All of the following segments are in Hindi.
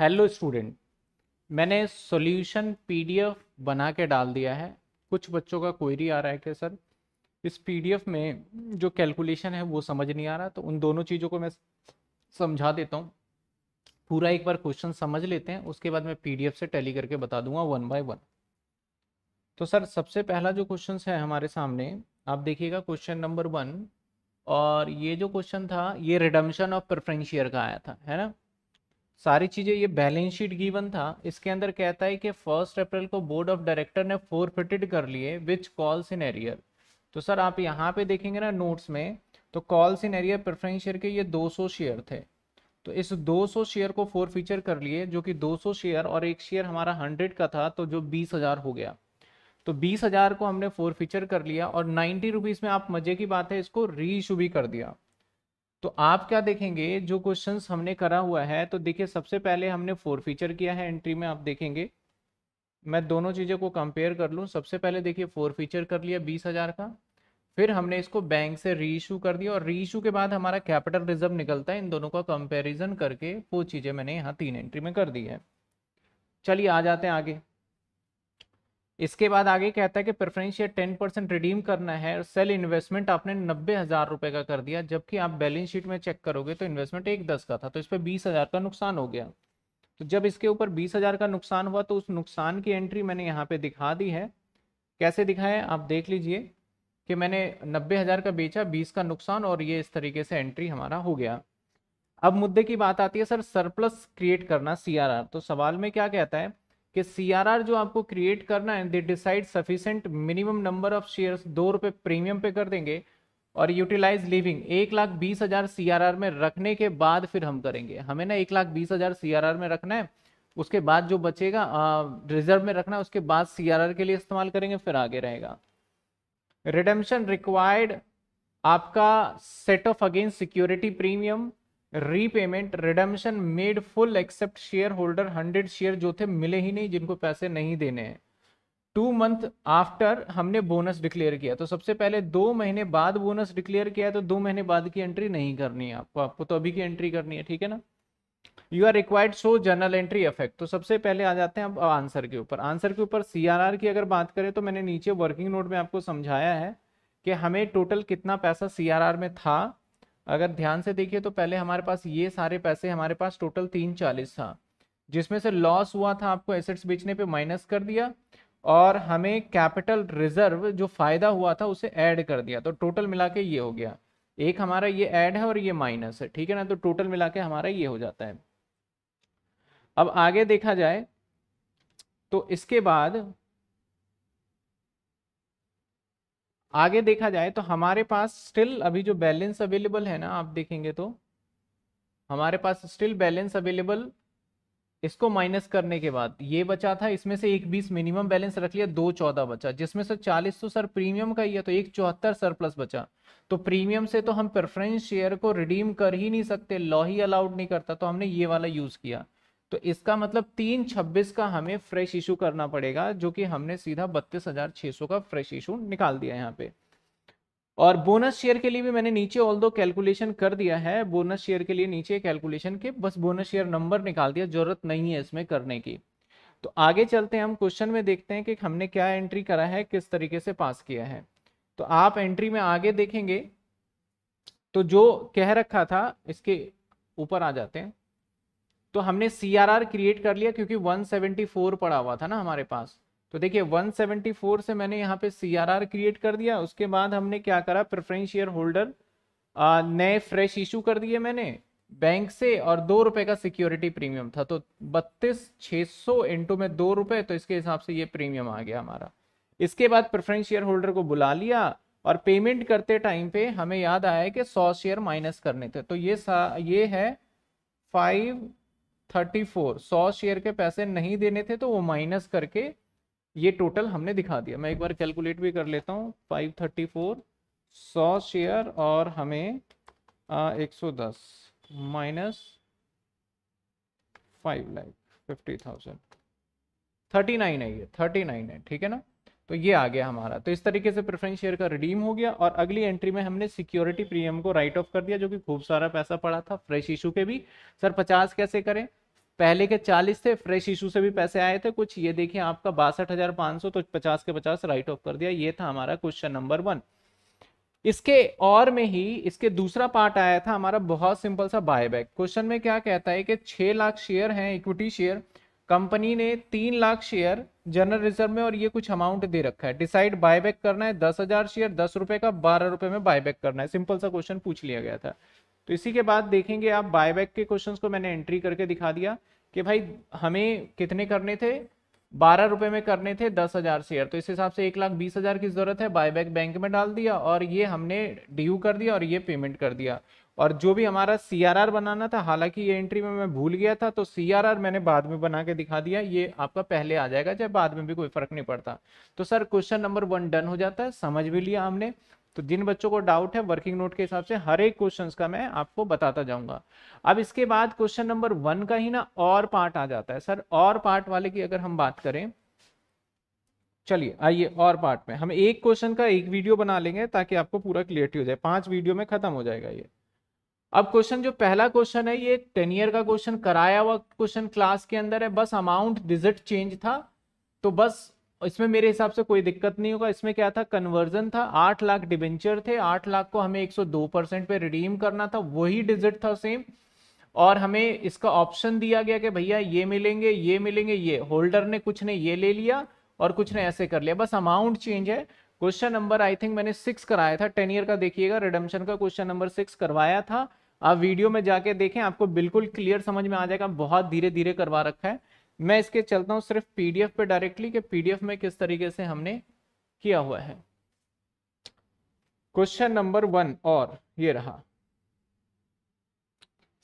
हेलो स्टूडेंट मैंने सॉल्यूशन पीडीएफ बना के डाल दिया है कुछ बच्चों का क्वेरी आ रहा है कि सर इस पीडीएफ में जो कैलकुलेशन है वो समझ नहीं आ रहा तो उन दोनों चीज़ों को मैं समझा देता हूँ पूरा एक बार क्वेश्चन समझ लेते हैं उसके बाद मैं पीडीएफ से टैली करके बता दूंगा वन बाय वन तो सर सबसे पहला जो क्वेश्चन है हमारे सामने आप देखिएगा क्वेश्चन नंबर वन और ये जो क्वेश्चन था ये रिडम्शन ऑफ प्रफ्रेंशियर का आया था है ना सारी चीज़ें ये बैलेंस शीट गिवन था इसके अंदर कहता है कि फर्स्ट अप्रैल को बोर्ड ऑफ डायरेक्टर ने फोर फिटेड कर लिए विच कॉल्स इन एरियर तो सर आप यहाँ पे देखेंगे ना नोट्स में तो calls in arrear preference share के ये 200 शेयर थे तो इस 200 शेयर को फोर फीचर कर लिए जो कि 200 शेयर और एक शेयर हमारा 100 का था तो जो बीस हजार हो गया तो बीस हजार को हमने फोर फीचर कर लिया और नाइन्टी रुपीज़ में आप मजे की बात है इसको री इशू भी कर दिया तो आप क्या देखेंगे जो क्वेश्चंस हमने करा हुआ है तो देखिए सबसे पहले हमने फोर फीचर किया है एंट्री में आप देखेंगे मैं दोनों चीज़ों को कंपेयर कर लूँ सबसे पहले देखिए फोर फीचर कर लिया बीस हज़ार का फिर हमने इसको बैंक से री इशू कर दिया और री इशू के बाद हमारा कैपिटल रिजर्व निकलता है इन दोनों का कंपेरिजन करके वो चीज़ें मैंने यहाँ तीन एंट्री में कर दी है चलिए आ जाते हैं आगे इसके बाद आगे कहता है कि preference share ten percent redeem करना है और सेल इन्वेस्टमेंट आपने नब्बे हजार रुपए का कर दिया जबकि आप बैलेंस शीट में चेक करोगे तो इन्वेस्टमेंट एक दस का था तो इस पर बीस हजार का नुकसान हो गया तो जब इसके ऊपर बीस हजार का नुकसान हुआ तो उस नुकसान की एंट्री मैंने यहाँ पे दिखा दी है कैसे दिखाए आप देख लीजिए कि मैंने नब्बे हजार का बेचा बीस का नुकसान और ये इस तरीके से एंट्री हमारा हो गया अब मुद्दे की बात आती है सर सरप्लस क्रिएट करना सी तो सवाल में क्या कहता है कि सीआरआर जो आपको क्रिएट करना है they decide sufficient minimum number of shares दो रुपए प्रीमियम पे कर देंगे और यूटिलाइज लिविंग एक लाख बीस हज़ार सी में रखने के बाद फिर हम करेंगे हमें ना एक लाख बीस हज़ार सी में रखना है उसके बाद जो बचेगा रिजर्व में रखना है उसके बाद सी के लिए इस्तेमाल करेंगे फिर आगे रहेगा रिडेम्शन रिक्वायर्ड आपका set off against security premium repayment redemption made full except shareholder hundred share जो थे मिले ही नहीं जिनको पैसे नहीं देने हैं टू मंथ आफ्टर हमने बोनस डिक्लेयर किया तो सबसे पहले दो महीने बाद बोनस डिक्लेयर किया तो दो महीने बाद की एंट्री नहीं करनी है आपको आपको तो अभी की एंट्री करनी है ठीक है ना you are required so general entry effect तो सबसे पहले आ जाते हैं अब आंसर के ऊपर आंसर के ऊपर आर की अगर बात करें तो मैंने नीचे वर्किंग नोट में आपको समझाया है कि हमें टोटल कितना पैसा आर में था अगर ध्यान से देखिए तो पहले हमारे पास ये सारे पैसे हमारे पास टोटल तीन चालीस था जिसमें से लॉस हुआ था आपको एसेट्स बेचने पे माइनस कर दिया और हमें कैपिटल रिजर्व जो फायदा हुआ था उसे ऐड कर दिया तो टोटल मिला के ये हो गया एक हमारा ये ऐड है और ये माइनस है ठीक है ना तो टोटल मिला के हमारा ये हो जाता है अब आगे देखा जाए तो इसके बाद आगे देखा जाए तो हमारे पास स्टिल अभी जो बैलेंस अवेलेबल है ना आप देखेंगे तो हमारे पास स्टिल बैलेंस अवेलेबल इसको माइनस करने के बाद ये बचा था इसमें से एक बीस मिनिमम बैलेंस रख लिया दो चौदह बचा जिसमें से चालीस तो सर प्रीमियम का ही है तो एक चौहत्तर सरप्लस बचा तो प्रीमियम से तो हम प्रेफरेंस शेयर को रिडीम कर ही नहीं सकते लॉ ही अलाउड नहीं करता तो हमने ये वाला यूज किया तो इसका मतलब तीन छब्बीस का हमें फ्रेश इशू करना पड़ेगा जो कि हमने सीधा बत्तीस हजार छह सौ का फ्रेश इशू निकाल दिया यहाँ पे और बोनस शेयर के लिए भी मैंने नीचे ऑल दो कैलकुलेशन कर दिया है बोनस शेयर के लिए नीचे कैलकुलेशन के बस बोनस शेयर नंबर निकाल दिया जरूरत नहीं है इसमें करने की तो आगे चलते हैं हम क्वेश्चन में देखते हैं कि हमने क्या एंट्री करा है किस तरीके से पास किया है तो आप एंट्री में आगे देखेंगे तो जो कह रखा था इसके ऊपर आ जाते हैं तो हमने सी क्रिएट कर लिया क्योंकि 174 पड़ा हुआ था ना हमारे पास तो देखिए 174 से मैंने यहाँ पे सी क्रिएट कर दिया उसके बाद हमने क्या करा प्रेफरेंस शेयर होल्डर नए फ्रेश इशू कर दिए मैंने बैंक से और दो रुपए का सिक्योरिटी प्रीमियम था तो बत्तीस छः सौ इंटू में दो रुपए तो इसके हिसाब से ये प्रीमियम आ गया हमारा इसके बाद प्रेफरेंस शेयर होल्डर को बुला लिया और पेमेंट करते टाइम पे हमें याद आया कि सौ शेयर माइनस करने थे तो ये सा ये है फाइव थर्टी फोर सौ शेयर के पैसे नहीं देने थे तो वो माइनस करके ये टोटल हमने दिखा दिया मैं एक बार कैलकुलेट भी कर लेता हूँ फाइव थर्टी फोर सौ शेयर और हमें एक सौ दस minus five lakh fifty thousand thirty nine है ये थर्टी नाइन है ठीक है ना तो ये आ गया हमारा तो इस तरीके से प्रेफरेंस शेयर का रिडीम हो गया और अगली एंट्री में हमने सिक्योरिटी प्रीमियम को राइट ऑफ कर दिया जो कि खूब सारा पैसा पड़ा था फ्रेश इशू के भी सर पचास कैसे करें पहले के 40 थे फ्रेश इशू से भी पैसे आए थे कुछ ये देखिए आपका बासठ हजार पांच सौ तो पचास के पचास राइट ऑफ कर दिया ये था हमारा क्वेश्चन नंबर वन इसके और में ही इसके दूसरा पार्ट आया था हमारा बहुत सिंपल सा बायबैक क्वेश्चन में क्या कहता है कि छह लाख शेयर हैं इक्विटी शेयर कंपनी ने तीन लाख शेयर जनरल रिजर्व में और ये कुछ अमाउंट दे रखा है डिसाइड बायबैक करना है दस हजार शेयर दस रुपए का बारह रुपए में बायबैक करना है सिंपल सा क्वेश्चन पूछ लिया गया था तो इसी के बाद देखेंगे आप बायबैक के क्वेश्चंस को मैंने एंट्री करके दिखा दिया कि भाई हमें कितने करने थे बारह रुपए में करने थे दस हजार शेयर तो इस हिसाब से एक लाख बीस हजार की जरूरत है बायबैक बैंक में डाल दिया और ये हमने ड्यू कर दिया और ये पेमेंट कर दिया और जो भी हमारा सी बनाना था हालांकि ये एंट्री में मैं भूल गया था तो सी मैंने बाद में बना के दिखा दिया ये आपका पहले आ जाएगा चाहे बाद में भी कोई फर्क नहीं पड़ता तो sir question number one done हो जाता है समझ भी लिया हमने तो जिन बच्चों को डाउट है वर्किंग नोट के हिसाब से हर एक क्वेश्चन का मैं आपको बताता जाऊंगा अब इसके बाद क्वेश्चन नंबर वन का ही ना और पार्ट आ जाता है सर और पार्ट वाले की अगर हम बात करें चलिए आइए और पार्ट में हम एक क्वेश्चन का एक वीडियो बना लेंगे ताकि आपको पूरा क्लियरिटी हो जाए पांच वीडियो में खत्म हो जाएगा ये अब क्वेश्चन जो पहला क्वेश्चन है ये टेन ईयर का क्वेश्चन कराया हुआ क्वेश्चन क्लास के अंदर है बस अमाउंट डिजिट चेंज था तो बस इसमें मेरे हिसाब से कोई दिक्कत नहीं होगा इसमें क्या था कन्वर्जन था आठ लाख डिबेंचर थे आठ लाख को हमें दो परसेंट पे रिडीम करना था वही डिजिट था सेम और हमें इसका ऑप्शन दिया गया कि भैया ये मिलेंगे ये मिलेंगे ये होल्डर ने कुछ ने ये ले लिया और कुछ ने ऐसे कर लिया बस अमाउंट चेंज है क्वेश्चन नंबर आई थिंक मैंने सिक्स कराया था टेन ईयर का देखिएगा रिडम्शन का क्वेश्चन नंबर सिक्स करवाया था आप वीडियो में जाके देखें आपको बिल्कुल क्लियर समझ में आ जाएगा बहुत धीरे धीरे करवा रखा है मैं इसके चलता हूँ सिर्फ पीडीएफ पे डायरेक्टली कि पीडीएफ में किस तरीके से हमने किया हुआ है क्वेश्चन नंबर वन और ये रहा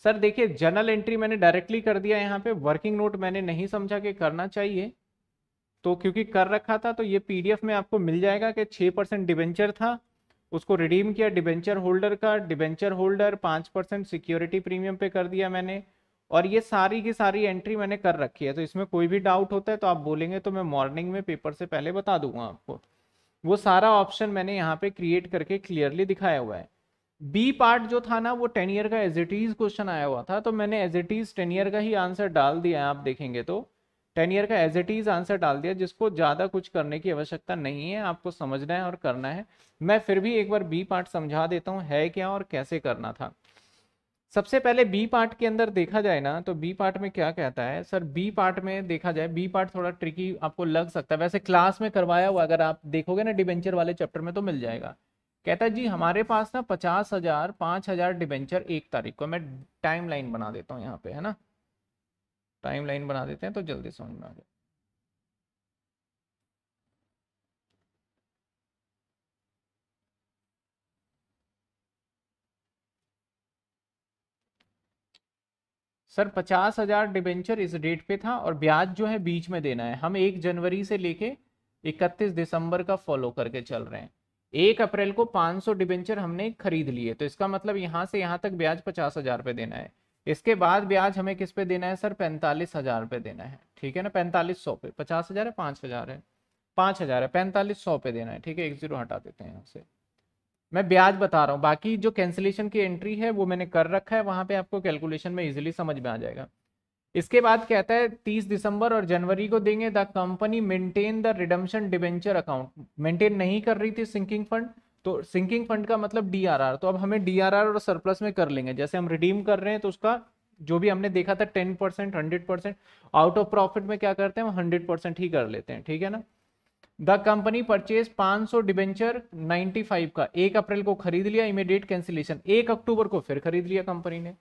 सर देखिए जनरल एंट्री मैंने डायरेक्टली कर दिया यहाँ पे वर्किंग नोट मैंने नहीं समझा कि करना चाहिए तो क्योंकि कर रखा था तो ये पीडीएफ में आपको मिल जाएगा कि छः परसेंट डिवेंचर था उसको रिडीम किया डिबेंचर होल्डर का डिबेंचर होल्डर पाँच परसेंट सिक्योरिटी प्रीमियम पे कर दिया मैंने और ये सारी की सारी एंट्री मैंने कर रखी है तो इसमें कोई भी डाउट होता है तो आप बोलेंगे तो मैं मॉर्निंग में पेपर से पहले बता दूंगा आपको वो सारा ऑप्शन मैंने यहाँ पे क्रिएट करके क्लियरली दिखाया हुआ है बी पार्ट जो था ना वो टेन ईयर का एज इट इज क्वेश्चन आया हुआ था तो मैंने as it is ten year का ही आंसर डाल दिया है आप देखेंगे तो टेन ईयर का एज इट इज आंसर डाल दिया जिसको ज़्यादा कुछ करने की आवश्यकता नहीं है आपको समझना है और करना है मैं फिर भी एक बार बी पार्ट समझा देता हूँ है क्या और कैसे करना था सबसे पहले बी पार्ट के अंदर देखा जाए ना तो बी पार्ट में क्या कहता है सर बी पार्ट में देखा जाए बी पार्ट थोड़ा ट्रिकी आपको लग सकता है वैसे क्लास में करवाया हुआ अगर आप देखोगे ना डिबेंचर वाले चैप्टर में तो मिल जाएगा कहता है जी हमारे पास ना पचास हजार पाँच हजार डिबेंचर एक तारीख को मैं टाइम लाइन बना देता हूँ यहाँ पे है ना टाइम लाइन बना देते हैं तो जल्दी समझ में आ जाए सर पचास हजार डिबेंचर इस डेट पे था और ब्याज जो है बीच में देना है हम एक जनवरी से लेके इकतीस दिसंबर का फॉलो करके चल रहे हैं एक अप्रैल को 500 डिबेंचर हमने खरीद लिए तो इसका मतलब यहाँ से यहाँ तक ब्याज पचास हजार पे देना है इसके बाद ब्याज हमें किस पे देना है सर पैंतालीस हजार पे देना है ठीक है ना पैंतालीस सौ पे पचास हजार है पाँच हजार है पाँच हजार है पैंतालीस सौ पे देना है ठीक है एक जीरो हटा देते हैं यहाँ से मैं ब्याज बता रहा हूँ बाकी जो कैंसिलेशन की एंट्री है वो मैंने कर रखा है वहाँ पे आपको कैलकुलेशन में इजीली समझ में आ जाएगा इसके बाद कहता है 30 दिसंबर और जनवरी को देंगे the company maintain the redemption debenture account maintain नहीं कर रही थी सिंकिंग फंड तो सिंकिंग फंड का मतलब डी तो अब हमें डी और सरप्लस में कर लेंगे जैसे हम रिडीम कर रहे हैं तो उसका जो भी हमने देखा था ten percent hundred percent out of profit में क्या करते हैं हम हंड्रेड परसेंट ही कर लेते हैं ठीक है ना द कंपनी परचेज 500 सौ डिबेंचर 95 का एक अप्रैल को खरीद लिया इमीडिएट कैंसिलेशन एक अक्टूबर को फिर खरीद लिया कंपनी ने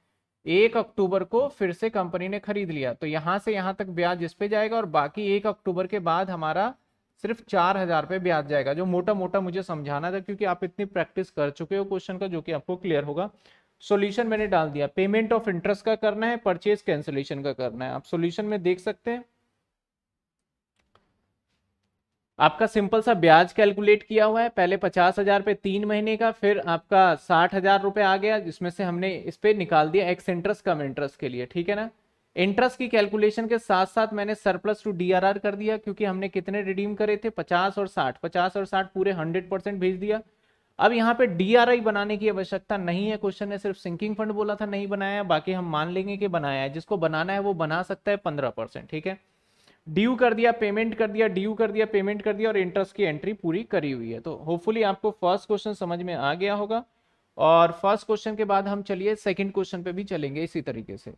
एक अक्टूबर को फिर से कंपनी ने खरीद लिया तो यहां से यहां तक ब्याज इस पे जाएगा और बाकी एक अक्टूबर के बाद हमारा सिर्फ चार हजार पे ब्याज जाएगा जो मोटा मोटा मुझे समझाना था क्योंकि आप इतनी प्रैक्टिस कर चुके हो क्वेश्चन का जो कि आपको क्लियर होगा सोल्यूशन मैंने डाल दिया पेमेंट ऑफ इंटरेस्ट का करना है परचेज कैंसिलेशन का करना है आप सोल्यूशन में देख सकते हैं आपका सिंपल सा ब्याज कैलकुलेट किया हुआ है पहले पचास हजार पे तीन महीने का फिर आपका साठ हजार रुपये आ गया जिसमें से हमने इस पर निकाल दिया एक्स इंटरेस्ट कम इंटरेस्ट के लिए ठीक है ना इंटरेस्ट की कैलकुलेशन के साथ साथ मैंने सरप्लस टू डीआरआर कर दिया क्योंकि हमने कितने रिडीम करे थे पचास और साठ पचास और साठ पूरे हंड्रेड परसेंट भेज दिया अब यहाँ पे डी बनाने की आवश्यकता नहीं है क्वेश्चन ने सिर्फ सिंकिंग फंड बोला था नहीं बनाया बाकी हम मान लेंगे कि बनाया है जिसको बनाना है वो बना सकता है पंद्रह परसेंट ठीक है ड्यू कर दिया पेमेंट कर दिया ड्यू कर दिया पेमेंट कर दिया और इंटरेस्ट की एंट्री पूरी करी हुई है तो होपफुली आपको फर्स्ट क्वेश्चन समझ में आ गया होगा और फर्स्ट क्वेश्चन के बाद हम चलिए सेकंड क्वेश्चन पे भी चलेंगे इसी तरीके से